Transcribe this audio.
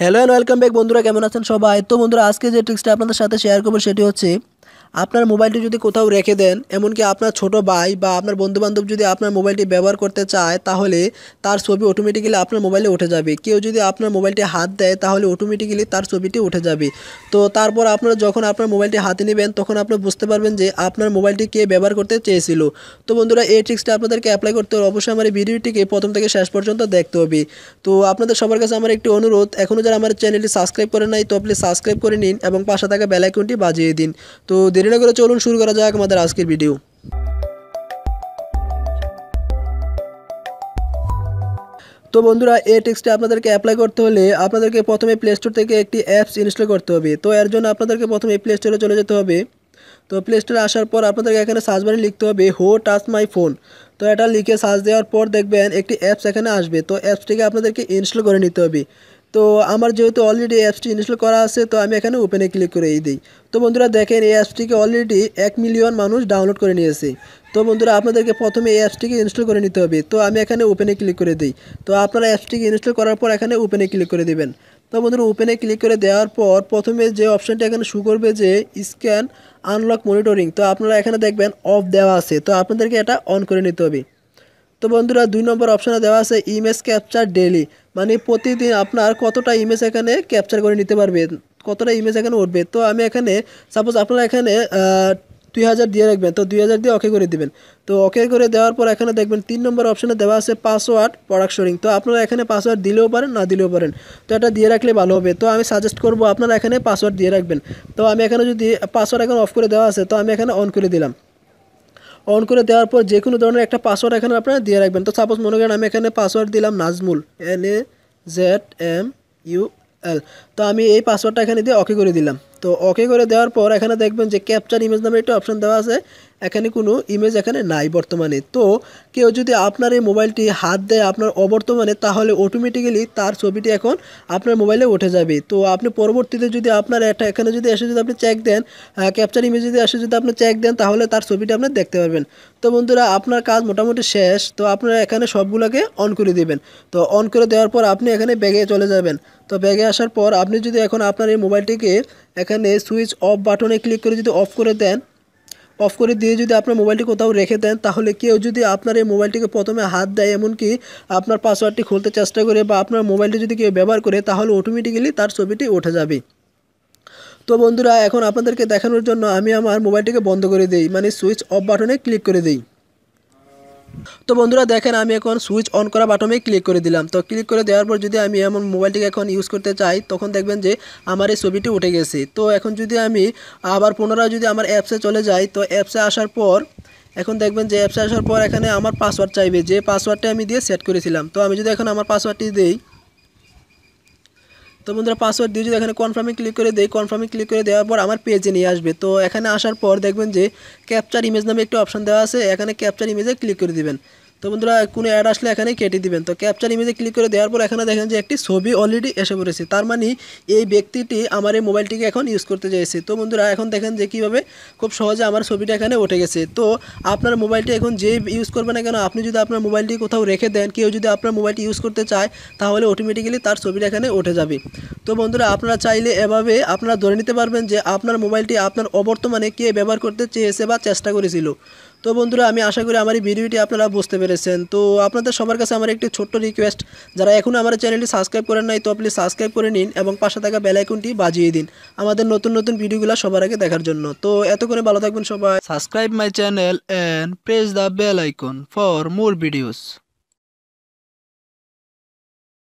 hello and welcome back বন্ধুরা কেমন আছেন সবাই তো বন্ধুরা আজকে যে ট্রিক্সটা আপনাদের সাথে শেয়ার করবো সেটি হচ্ছে আপনার মোবাইলটি যদি কোথাও রেখে দেন এমনকি আপনার ছোট ভাই বা আপনার বন্ধুবান্ধব যদি আপনার মোবাইলটি ব্যবহার করতে চায় তাহলে তার ছবি অটোমেটিক্যালি আপনার মোবাইলে উঠে যাবে কেউ যদি আপনার মোবাইলটি হাত দেয় তাহলে অটোমেটিক্যালি তার ছবিটি উঠে যাবে তো তারপর আপনারা যখন আপনার মোবাইলটি হাতে নেবেন তখন আপনারা বুঝতে পারবেন যে আপনার মোবাইলটি কে ব্যবহার করতে চেয়েছিল তো বন্ধুরা এই ট্রিক্সটি আপনাদেরকে অ্যাপ্লাই করতে হবে অবশ্যই আমার এই ভিডিওটিকে প্রথম থেকে শেষ পর্যন্ত দেখতে হবে তো আপনাদের সবার কাছে আমার একটি অনুরোধ এখনও যারা আমার চ্যানেলটি সাবস্ক্রাইব করে নাই তো আপনি সাবস্ক্রাইব করে নিন এবং পাশে থাকা বেলাইকনটি বাজিয়ে দিন তো দেরি না করে চলুন শুরু করা যাক আমাদের আজকের ভিডিও তো বন্ধুরা এই টেক্সটে আপনাদেরকে অ্যাপ্লাই করতে হলে আপনাদেরকে প্রথমে প্লে স্টোর থেকে একটি অ্যাপস ইনস্টল করতে হবে তো এর জন্য আপনাদেরকে প্রথমে প্লে স্টোরে চলে যেতে হবে তো প্লে স্টোরে আসার পর আপনাদেরকে এখানে সার্চ বারে লিখতে হবে হো টাচ মাই ফোন তো এটা লিখে সার্চ দেওয়ার পর দেখবেন একটি অ্যাপস এখানে আসবে তো অ্যাপসটিকে আপনাদেরকে ইনস্টল করে নিতে হবে তো আমার যেহেতু অলরেডি অ্যাপসটি ইনস্টল করা আছে তো আমি এখানে ওপেনে ক্লিক করে দিই তো বন্ধুরা দেখেন এই অ্যাপসটিকে অলরেডি এক মিলিয়ন মানুষ ডাউনলোড করে নিয়েছে তো বন্ধুরা আপনাদেরকে প্রথমে এই অ্যাপসটিকে ইনস্টল করে নিতে হবে তো আমি এখানে ওপেনে ক্লিক করে দিই তো আপনারা অ্যাপসটিকে ইনস্টল করার পর এখানে ওপেনে ক্লিক করে দেবেন তো বন্ধুরা ওপেনে ক্লিক করে দেওয়ার পর প্রথমে যে অপশানটি এখানে শু করবে যে স্ক্যান আনলক মনিটরিং তো আপনারা এখানে দেখবেন অফ দেওয়া আছে তো আপনাদেরকে এটা অন করে নিতে হবে তো বন্ধুরা দুই নম্বর অপশানে দেওয়া আছে ইমেজ ক্যাপচার ডেলি মানে প্রতিদিন আপনার কতটা ইমেজ এখানে ক্যাপচার করে নিতে পারবেন কতটা ইমেজ এখানে উঠবে তো আমি এখানে সাপোজ আপনারা এখানে দুই হাজার দিয়ে রাখবেন তো দুই হাজার দিয়ে ওকে করে দেবেন তো ওকে করে দেওয়ার পর এখানে দেখবেন তিন নম্বর অপশানে দেওয়া আছে পাসওয়ার্ড প্রোডাক্টশরিং তো আপনারা এখানে পাসওয়ার্ড দিলেও পারেন না দিলেও পারেন তো এটা দিয়ে রাখলে ভালো হবে তো আমি সাজেস্ট করব আপনারা এখানে পাসওয়ার্ড দিয়ে রাখবেন তো আমি এখানে যদি পাসওয়ার্ড এখন অফ করে দেওয়া আছে তো আমি এখানে অন করে দিলাম অন করে দেওয়ার পর যে কোনো ধরনের একটা পাসওয়ার্ড এখানে আপনারা দিয়ে রাখবেন তো সাপোজ মনে করেন আমি এখানে পাসওয়ার্ড দিলাম Nazmul N A Z M U L তো আমি এই পাসওয়ার্ডটা এখানে দিয়ে ওকে করে দিলাম তো ওকে করে দেওয়ার পর এখানে দেখবেন যে ক্যাপচার ইমেজ নামে একটা অপশান দেওয়া আছে এখানে কোনো ইমেজ এখানে নাই বর্তমানে তো কেউ যদি আপনার এই মোবাইলটি হাত দেয় আপনার অবর্তমানে তাহলে অটোমেটিক্যালি তার ছবিটি এখন আপনার মোবাইলে উঠে যাবে তো আপনি পরবর্তীতে যদি আপনার একটা এখানে যদি এসে যদি আপনি চেক দেন ক্যাপচার ইমেজ যদি এসে যদি আপনি চেক দেন তাহলে তার ছবিটি আপনি দেখতে পারবেন তো বন্ধুরা আপনার কাজ মোটামুটি শেষ তো আপনারা এখানে সবগুলোকে অন করে দেবেন তো অন করে দেওয়ার পর আপনি এখানে ব্যাগে চলে যাবেন তো ব্যাগে আসার পর আপনি যদি এখন আপনার এই মোবাইলটিকে এখানে সুইচ অফ বাটনে ক্লিক করে যদি অফ করে দেন অফ করে দিয়ে যদি আপনার মোবাইলটি কোথাও রেখে দেন তাহলে কেউ যদি আপনার এই মোবাইলটিকে প্রথমে হাত দেয় এমনকি আপনার পাসওয়ার্ডটি খুলতে চেষ্টা করে বা আপনার মোবাইলটি যদি কেউ ব্যবহার করে তাহলে অটোমেটিক্যালি তার ছবিটি উঠে যাবে তো বন্ধুরা এখন আপনাদেরকে দেখানোর জন্য আমি আমার মোবাইলটিকে বন্ধ করে দিই মানে সুইচ অফ বাটনে ক্লিক করে দিই তো বন্ধুরা দেখেন আমি এখন সুইচ অন করা বাটনে ক্লিক করে দিলাম তো ক্লিক করে দেওয়ার পর যদি আমি এমন মোবাইলটিকে এখন ইউজ করতে চাই তখন দেখবেন যে আমার এই ছবিটি উঠে গেছে তো এখন যদি আমি আবার পুনরায় যদি আমার অ্যাপসে চলে যাই তো অ্যাপসে আসার পর এখন দেখবেন যে অ্যাপসে আসার পর এখানে আমার পাসওয়ার্ড চাইবে যে পাসওয়ার্ডটা আমি দিয়ে সেট করেছিলাম তো আমি যদি এখন আমার পাসওয়ার্ডটি দিই তো বন্ধুরা পাসওয়ার্ড দিয়ে যদি এখানে কনফার্মে ক্লিক করে দেয় কনফার্মে ক্লিক করে দেওয়ার পর আমার পেজে নিয়ে আসবে তো এখানে আসার পর দেখবেন যে ক্যাপচার ইমেজ নামে একটি অপশান দেওয়া আছে এখানে ক্যাপচার ইমেজে ক্লিক করে দেবেন তো বন্ধুরা কোনো অ্যাড আসলে এখানে কেটে দিবেন তো ক্যাপচার ইমেজে ক্লিক করে দেওয়ার পর এখানে দেখেন যে একটি ছবি অলরেডি এসে পড়েছে তার মানে এই ব্যক্তিটি আমার এই মোবাইলটিকে এখন ইউজ করতে চাইছে তো বন্ধুরা এখন দেখেন যে কীভাবে খুব সহজে আমার ছবিটা এখানে উঠে গেছে তো আপনার মোবাইলটি এখন যে ইউজ করবে না কেন আপনি যদি আপনার মোবাইলটি কোথাও রেখে দেন কেউ যদি আপনার মোবাইলটি ইউজ করতে চায় তাহলে অটোমেটিক্যালি তার ছবিটা এখানে উঠে যাবে তো বন্ধুরা আপনারা চাইলে এভাবে আপনারা ধরে নিতে পারবেন যে আপনার মোবাইলটি আপনার অবর্তমানে কে ব্যবহার করতে চেয়েছে বা চেষ্টা করেছিল তো বন্ধুরা আমি আশা করি আমার এই ভিডিওটি আপনারা বুঝতে পেরেছেন তো আপনাদের সবার কাছে আমার একটি ছোট্ট রিকোয়েস্ট যারা এখনও আমার চ্যানেলটি সাবস্ক্রাইব করেন নাই তো আপনি সাবস্ক্রাইব করে নিন এবং পাশে থাকা বেলাইকনটি বাজিয়ে দিন আমাদের নতুন নতুন ভিডিওগুলো সবার আগে দেখার জন্য তো এত করে ভালো থাকবেন সবাই subscribe my channel and press the bell icon for more videos